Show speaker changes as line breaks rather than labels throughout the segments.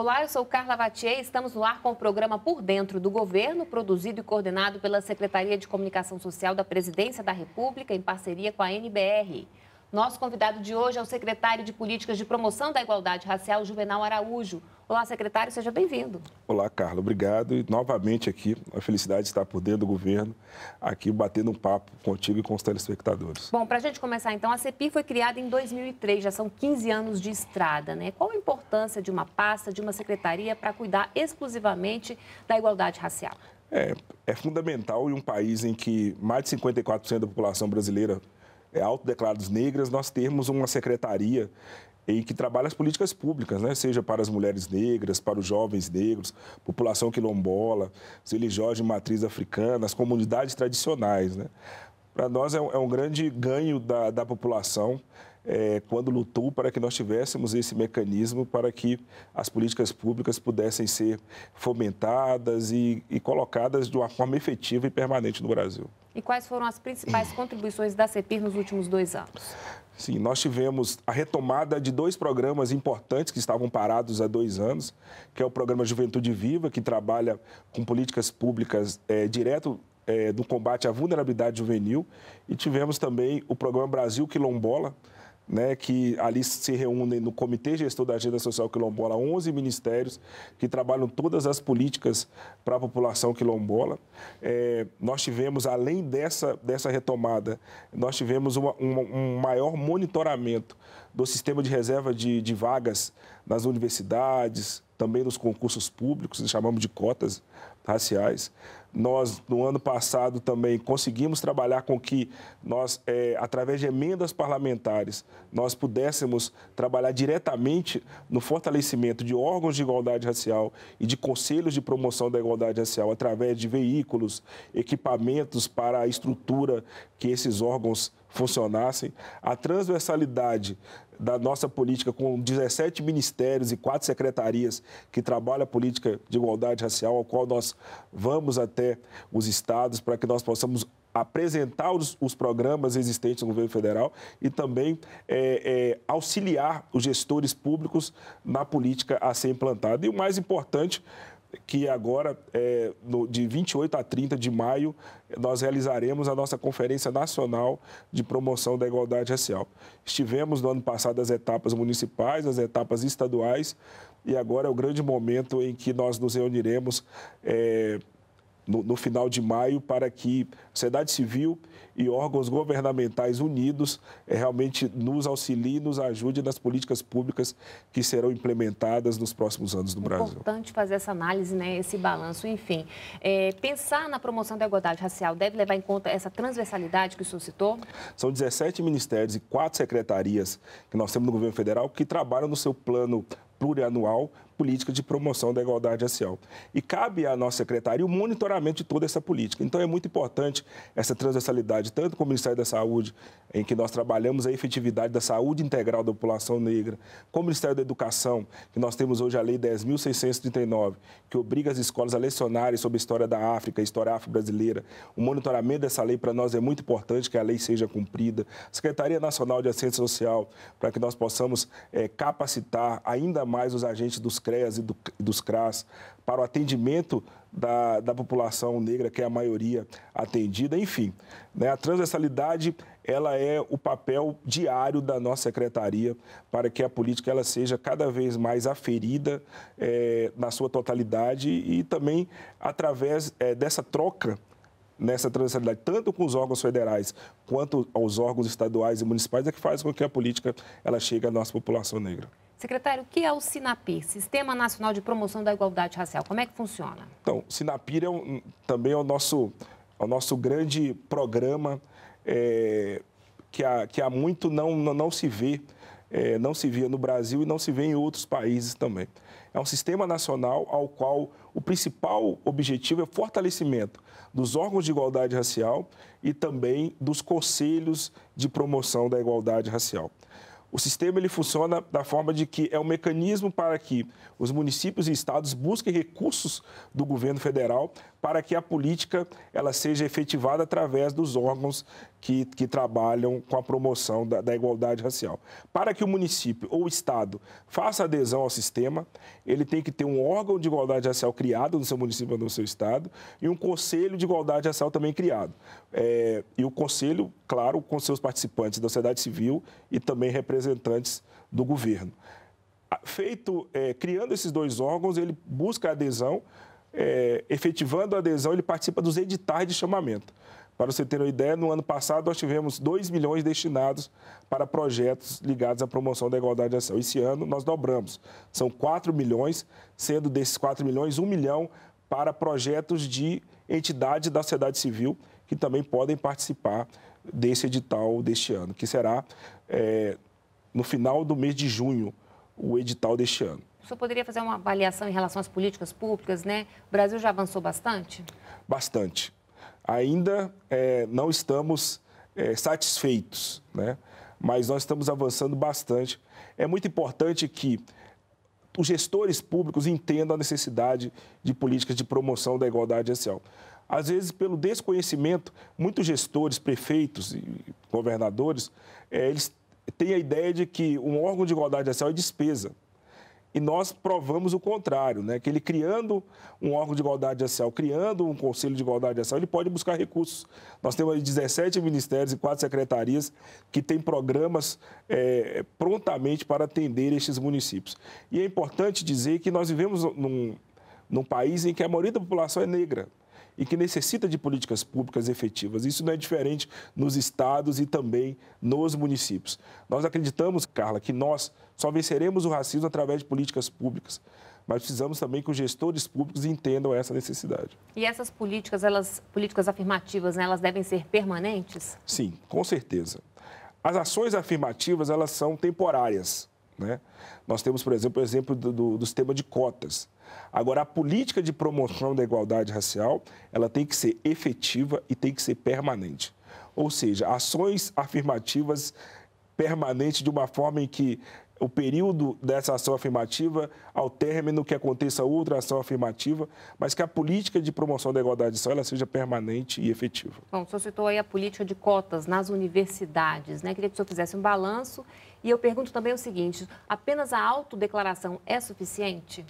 Olá, eu sou Carla Vatier e estamos no ar com o programa Por Dentro do Governo, produzido e coordenado pela Secretaria de Comunicação Social da Presidência da República em parceria com a NBR. Nosso convidado de hoje é o secretário de Políticas de Promoção da Igualdade Racial, Juvenal Araújo. Olá, secretário, seja bem-vindo.
Olá, Carla, obrigado. E novamente aqui, a felicidade de estar por dentro do governo, aqui batendo um papo contigo e com os telespectadores. Bom,
para a gente começar então, a CEPI foi criada em 2003, já são 15 anos de estrada, né? Qual a importância de uma pasta, de uma secretaria para cuidar exclusivamente da igualdade racial?
É, é fundamental em um país em que mais de 54% da população brasileira é, autodeclarados negras, nós temos uma secretaria em que trabalha as políticas públicas, né? seja para as mulheres negras, para os jovens negros, população quilombola, os religiosos de matriz africana, as comunidades tradicionais. Né? Para nós é um, é um, grande ganho da, da população é, quando lutou para que nós tivéssemos esse mecanismo para que as políticas públicas pudessem ser fomentadas e, e colocadas de uma forma efetiva e permanente no Brasil.
E quais foram as principais contribuições da CEPIR nos últimos dois anos?
Sim, nós tivemos a retomada de dois programas importantes que estavam parados há dois anos, que é o programa Juventude Viva, que trabalha com políticas públicas é, direto é, do combate à vulnerabilidade juvenil, e tivemos também o programa Brasil Quilombola, né, que ali se reúnem no Comitê Gestor da Agenda Social Quilombola 11 ministérios que trabalham todas as políticas para a população quilombola. É, nós tivemos, além dessa, dessa retomada, nós tivemos uma, uma, um maior monitoramento do sistema de reserva de, de vagas nas universidades, também nos concursos públicos, chamamos de cotas raciais. Nós, no ano passado, também conseguimos trabalhar com que nós, é, através de emendas parlamentares, nós pudéssemos trabalhar diretamente no fortalecimento de órgãos de igualdade racial e de conselhos de promoção da igualdade racial através de veículos, equipamentos para a estrutura que esses órgãos funcionassem, a transversalidade da nossa política com 17 ministérios e quatro secretarias que trabalham a política de igualdade racial, ao qual nós vamos até os estados para que nós possamos apresentar os, os, programas existentes no governo federal e também é, é, auxiliar os gestores públicos na política a ser implantada. E o mais importante, que agora, é, no, de 28 a 30 de maio, nós realizaremos a nossa Conferência Nacional de Promoção da Igualdade Racial. Estivemos no ano passado as etapas municipais, as etapas estaduais, e agora é o grande momento em que nós nos reuniremos é, no, no final de maio para que a sociedade civil e órgãos governamentais unidos é, realmente nos auxiliem, nos ajude nas políticas públicas que serão implementadas nos próximos anos no Brasil. É
importante fazer essa análise, né, esse balanço, enfim. É, pensar na promoção da igualdade racial deve levar em conta essa transversalidade que o senhor citou?
São 17 ministérios e quatro secretarias que nós temos no governo federal que trabalham no seu plano plurianual política de promoção da igualdade racial. E cabe à nossa secretaria o monitoramento de toda essa política. Então é muito importante essa transversalidade, tanto com o Ministério da Saúde, em que nós trabalhamos a efetividade da saúde integral da população negra, com o Ministério da Educação, que nós temos hoje a Lei 10.639, que obriga as escolas a lecionarem sobre a história da África, a história afro-brasileira. O monitoramento dessa lei para nós é muito importante que a lei seja cumprida. Secretaria Nacional de Assistência Social, para que nós possamos é, capacitar ainda mais os agentes dos CREAS e, do, dos CRAS para o atendimento da, da, população negra, que é a maioria atendida, enfim. Né, a transversalidade ela é o papel diário da nossa secretaria para que a política ela seja cada vez mais aferida é, na sua totalidade e também através é, dessa troca nessa transversalidade, tanto com os órgãos federais quanto aos órgãos estaduais e municipais, é que faz com que a política ela chegue à nossa população negra.
Secretário, o que é o SINAPIR, Sistema Nacional de Promoção da Igualdade Racial? Como é que funciona?
Então, o SINAPIR é um, também é o nosso, é o nosso grande programa é, que, há, que há muito não, não, não se vê, é, não se via no Brasil e não se vê em outros países também. É um sistema nacional ao qual o principal objetivo é o fortalecimento dos órgãos de igualdade racial e também dos conselhos de promoção da igualdade racial. O sistema ele funciona da forma de que é um mecanismo para que os municípios e estados busquem recursos do governo federal para que a política ela seja efetivada através dos órgãos que, que trabalham com a promoção da, da igualdade racial. Para que o município ou o Estado faça adesão ao sistema, ele tem que ter um órgão de igualdade racial criado no seu município ou no seu Estado e um conselho de igualdade racial também criado. É, e o conselho, claro, com seus participantes da sociedade civil e também representantes do governo feito, é, criando esses dois órgãos, ele busca adesão é, efetivando a adesão, ele participa dos editais de chamamento. Para você ter uma ideia, no ano passado nós tivemos 2 milhões destinados para projetos ligados à promoção da igualdade de ação. Esse ano nós dobramos. São 4 milhões, sendo desses 4 milhões, 1 milhão para projetos de entidade da sociedade civil que também podem participar desse edital deste ano, que será é, no final do mês de junho o edital deste ano.
O senhor poderia fazer uma avaliação em relação às políticas públicas, né? O Brasil já avançou bastante?
Bastante. Ainda é, não estamos é, satisfeitos, né? Mas nós estamos avançando bastante. É muito importante que os gestores públicos entendam a necessidade de políticas de promoção da igualdade racial. Às vezes, pelo desconhecimento, muitos gestores, prefeitos e governadores, é, eles têm a ideia de que um órgão de igualdade racial é despesa. E nós provamos o contrário, né? que ele criando um órgão de igualdade racial, criando um conselho de igualdade racial, ele pode buscar recursos. Nós temos aí 17 ministérios e quatro secretarias que têm programas é, prontamente para atender estes municípios. E é importante dizer que nós vivemos num, num país em que a maioria da população é negra e que necessita de políticas públicas efetivas. Isso não é diferente nos estados e também nos municípios. Nós acreditamos, Carla, que nós só venceremos o racismo através de políticas públicas mas precisamos também que os gestores públicos entendam essa necessidade.
E essas políticas, elas políticas afirmativas, né, elas devem ser permanentes?
Sim, com certeza. As ações afirmativas, elas são temporárias. Né? Nós temos, por exemplo, o exemplo do, do, do sistema de cotas. Agora, a política de promoção da igualdade racial, ela tem que ser efetiva e tem que ser permanente. Ou seja, ações afirmativas permanentes de uma forma em que o período dessa ação afirmativa, ao término que aconteça outra ação afirmativa, mas que a política de promoção da igualdade só ela seja permanente e efetiva.
Bom, o senhor citou aí a política de cotas nas universidades, né? Queria que o senhor fizesse um balanço e eu pergunto também o seguinte: apenas a autodeclaração é suficiente?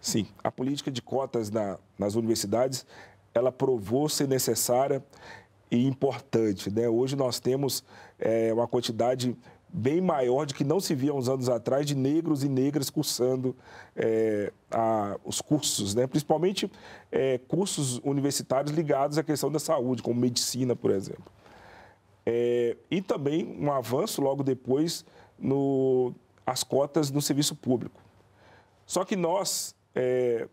Sim, a política de cotas na, nas universidades ela provou ser necessária e importante. Né? Hoje nós temos é, uma quantidade bem maior de que não se via uns anos atrás de negros e negras cursando é, a, os cursos, né? principalmente é, cursos universitários ligados à questão da saúde, como medicina, por exemplo. É, e também um avanço logo depois no, as cotas no serviço público. Só que nós é,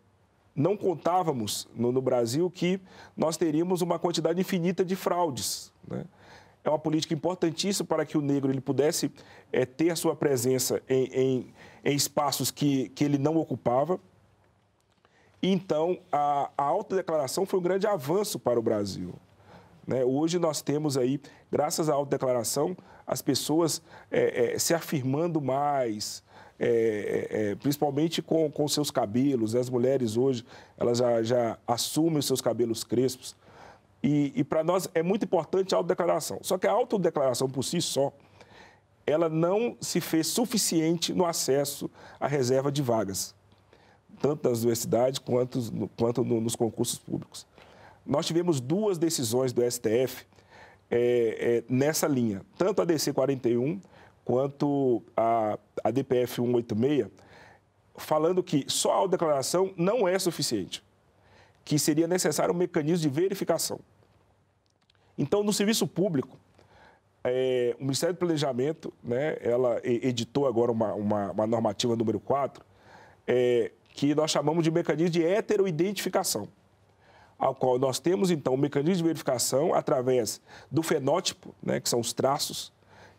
não contávamos no, no, Brasil que nós teríamos uma quantidade infinita de fraudes. Né? É uma política importantíssima para que o negro ele pudesse é, ter a sua presença em, em, em espaços que, que ele não ocupava. Então, a, a autodeclaração foi um grande avanço para o Brasil. Né? Hoje nós temos aí, graças à autodeclaração, as pessoas é, é, se afirmando mais, é, é, é principalmente com, com seus cabelos. Né? As mulheres hoje, elas já, já assumem os seus cabelos crespos. E, e para nós é muito importante a autodeclaração. Só que a autodeclaração por si só, ela não se fez suficiente no acesso à reserva de vagas, tanto nas universidades quanto, quanto nos concursos públicos. Nós tivemos duas decisões do STF é, é, nessa linha, tanto a DC 41 quanto a, a DPF 186, falando que só a declaração não é suficiente, que seria necessário um mecanismo de verificação. Então, no serviço público, é, o Ministério do Planejamento, né, ela editou agora uma, uma, uma normativa número 4, é, que nós chamamos de mecanismo de heteroidentificação ao qual nós temos, então, o mecanismo de verificação através do fenótipo, né, que são os traços.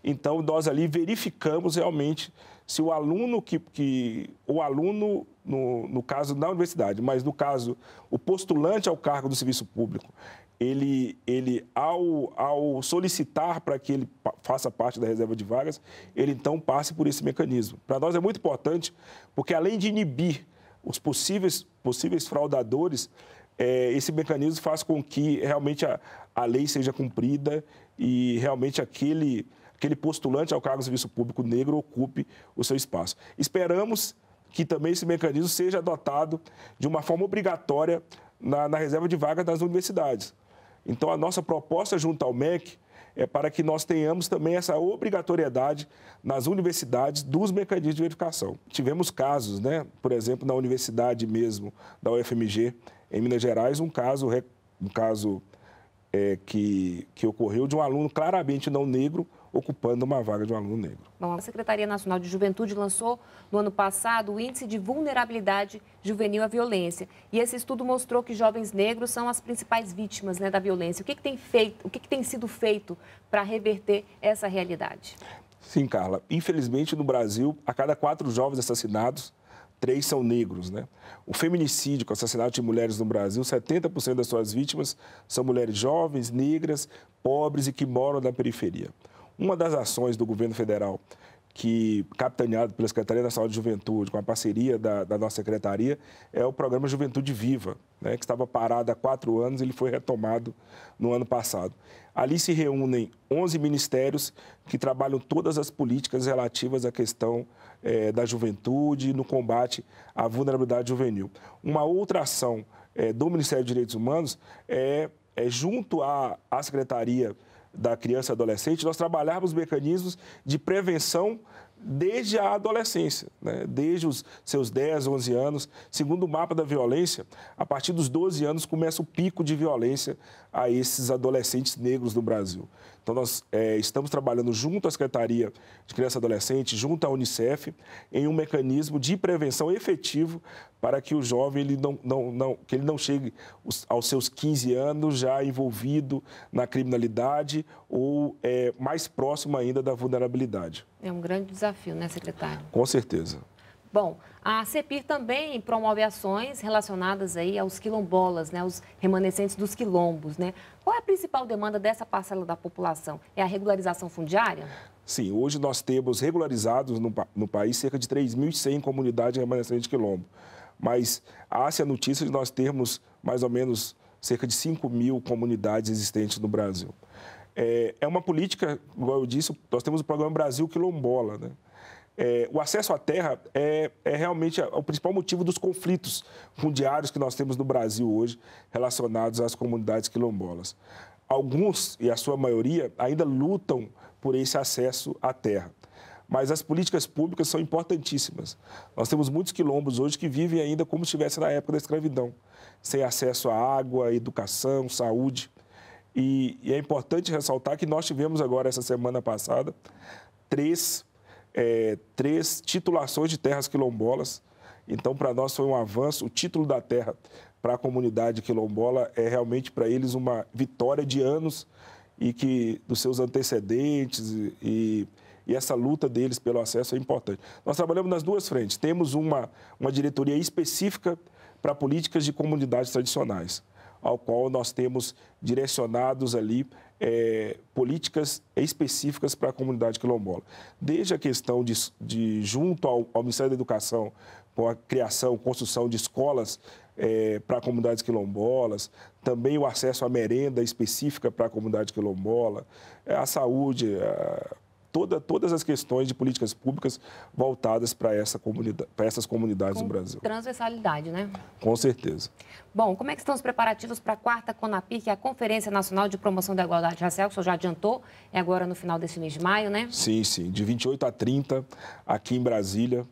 Então, nós ali verificamos realmente se o aluno que, que o aluno no, no caso da universidade, mas no caso o postulante ao cargo do serviço público, ele, ele ao, ao solicitar para que ele faça parte da reserva de vagas, ele então passe por esse mecanismo. Para nós é muito importante, porque além de inibir os possíveis, possíveis fraudadores, é, esse mecanismo faz com que realmente a, a lei seja cumprida e realmente aquele, aquele postulante ao cargo de serviço público negro ocupe o seu espaço. Esperamos que também esse mecanismo seja adotado de uma forma obrigatória na, na reserva de vagas das universidades. Então, a nossa proposta junto ao MEC é para que nós tenhamos também essa obrigatoriedade nas universidades dos mecanismos de verificação. Tivemos casos, né? por exemplo, na universidade mesmo da UFMG, em Minas Gerais um caso, um caso é, que, que ocorreu de um aluno claramente não negro ocupando uma vaga de um aluno negro.
Bom, a Secretaria Nacional de Juventude lançou no ano passado o Índice de Vulnerabilidade Juvenil à Violência. E esse estudo mostrou que jovens negros são as principais vítimas né, da violência. O que, que tem feito, o que, que tem sido feito para reverter essa realidade?
Sim, Carla. Infelizmente, no Brasil, a cada quatro jovens assassinados, três são negros. Né? O feminicídio, o assassinato de mulheres no Brasil, 70% das suas vítimas são mulheres jovens, negras, pobres e que moram na periferia. Uma das ações do governo federal que, capitaneado pela Secretaria Nacional de Juventude, com a parceria da, da nossa secretaria, é o programa Juventude Viva, né, que estava parado há quatro anos, ele foi retomado no ano passado. Ali se reúnem 11 ministérios que trabalham todas as políticas relativas à questão é, da juventude no combate à vulnerabilidade juvenil. Uma outra ação é, do Ministério dos Direitos Humanos é, é junto à, à Secretaria da criança e adolescente, nós trabalharmos mecanismos de prevenção desde a adolescência, né? desde os seus 10, 11 anos. Segundo o mapa da violência, a partir dos 12 anos começa o pico de violência a esses adolescentes negros no Brasil. Então, nós é, estamos trabalhando junto à Secretaria de Criança e Adolescente, junto à Unicef, em um mecanismo de prevenção efetivo para que o jovem ele não, não, não, que ele não chegue aos seus 15 anos já envolvido na criminalidade ou é, mais próximo ainda da vulnerabilidade.
É um grande desafio, né, secretário?
Com certeza.
Bom, a CEPIR também promove ações relacionadas aí aos quilombolas, né, os remanescentes dos quilombos, né? Qual é a principal demanda dessa parcela da população? É a regularização fundiária?
Sim, hoje nós temos regularizados no, no país cerca de 3.100 comunidades remanescentes de quilombo. Mas há-se a notícia de nós termos mais ou menos cerca de 5 mil comunidades existentes no Brasil. É, é uma política, igual eu disse, nós temos o programa Brasil Quilombola, né? É, o acesso à terra é, é realmente o principal motivo dos conflitos fundiários que nós temos no Brasil hoje relacionados às comunidades quilombolas. Alguns, e a sua maioria, ainda lutam por esse acesso à terra. Mas as políticas públicas são importantíssimas. Nós temos muitos quilombos hoje que vivem ainda como se estivesse na época da escravidão, sem acesso à água, educação, saúde. E, e é importante ressaltar que nós tivemos agora, essa semana passada, três, é, três titulações de terras quilombolas. Então, para nós foi um avanço. O título da terra para a comunidade quilombola é realmente para eles uma vitória de anos e que dos seus antecedentes e, e essa luta deles pelo acesso é importante. Nós trabalhamos nas duas frentes. Temos uma, uma diretoria específica para políticas de comunidades tradicionais ao qual nós temos direcionados ali é, políticas específicas para a comunidade quilombola. Desde a questão de, de junto ao, ao, Ministério da Educação, com a criação, construção de escolas é, para comunidades quilombolas, também o acesso à merenda específica para a comunidade quilombola, é, a saúde, toda, todas as questões de políticas públicas voltadas para essa comunidade, essas comunidades Com no Brasil.
Transversalidade, né?
Com certeza.
Bom, como é que estão os preparativos para a quarta Conapir, que é a Conferência Nacional de Promoção da Igualdade Racial, que o senhor já adiantou, é agora no final desse mês de maio, né?
Sim, sim. De 28 a 30, aqui em Brasília.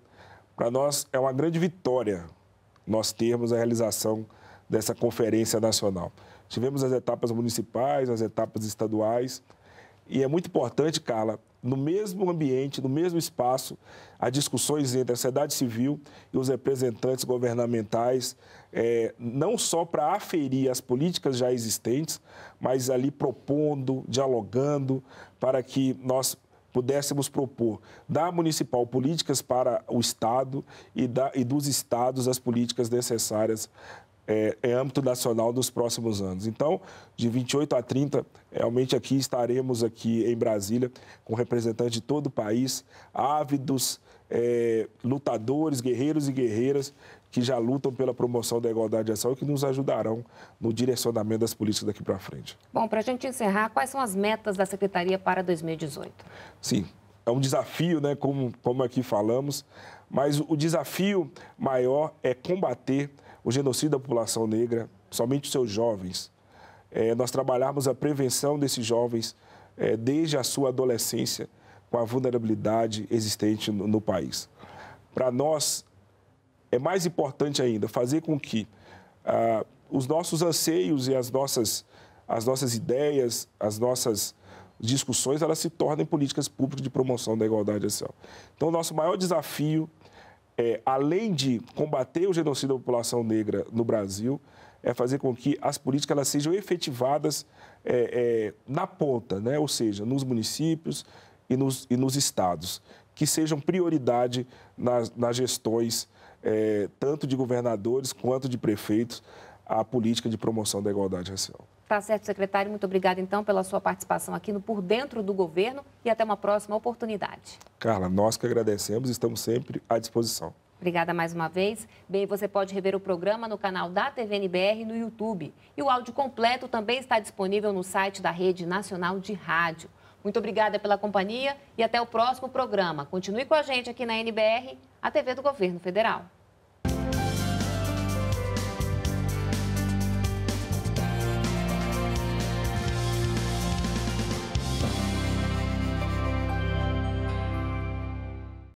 Para nós é uma grande vitória nós termos a realização dessa Conferência Nacional. Tivemos as etapas municipais, as etapas estaduais. E é muito importante, Carla, no mesmo ambiente, no mesmo espaço, há discussões entre a sociedade civil e os representantes governamentais, é, não só para aferir as políticas já existentes, mas ali propondo, dialogando, para que nós pudéssemos propor da municipal políticas para o Estado e, da, e dos estados as políticas necessárias é, é, âmbito nacional nos próximos anos. Então, de 28 a 30, realmente aqui estaremos aqui em Brasília com representantes de todo o país, ávidos, é, lutadores, guerreiros e guerreiras que já lutam pela promoção da igualdade de ação e que nos ajudarão no direcionamento das políticas daqui para frente.
Bom, para a gente encerrar, quais são as metas da Secretaria para 2018?
Sim, é um desafio, né, como, como aqui falamos, mas o desafio maior é combater o genocídio da população negra, somente os seus jovens, é, nós trabalharmos a prevenção desses jovens é, desde a sua adolescência com a vulnerabilidade existente no, no país. Para nós, é mais importante ainda fazer com que ah, os nossos anseios e as nossas, as nossas ideias, as nossas discussões, elas se tornem políticas públicas de promoção da igualdade racial. Então, o nosso maior desafio é, além de combater o genocídio da população negra no Brasil, é fazer com que as políticas elas sejam efetivadas é, é, na ponta, né? ou seja, nos municípios e nos, e nos estados, que sejam prioridade nas, nas gestões, é, tanto de governadores quanto de prefeitos, a política de promoção da igualdade racial.
Tá certo, secretário. Muito obrigada, então, pela sua participação aqui no Por Dentro do Governo e até uma próxima oportunidade.
Carla, nós que agradecemos estamos sempre à disposição.
Obrigada mais uma vez. Bem, você pode rever o programa no canal da TVNBR no YouTube. E o áudio completo também está disponível no site da Rede Nacional de Rádio. Muito obrigada pela companhia e até o próximo programa. Continue com a gente aqui na NBR, a TV do Governo Federal.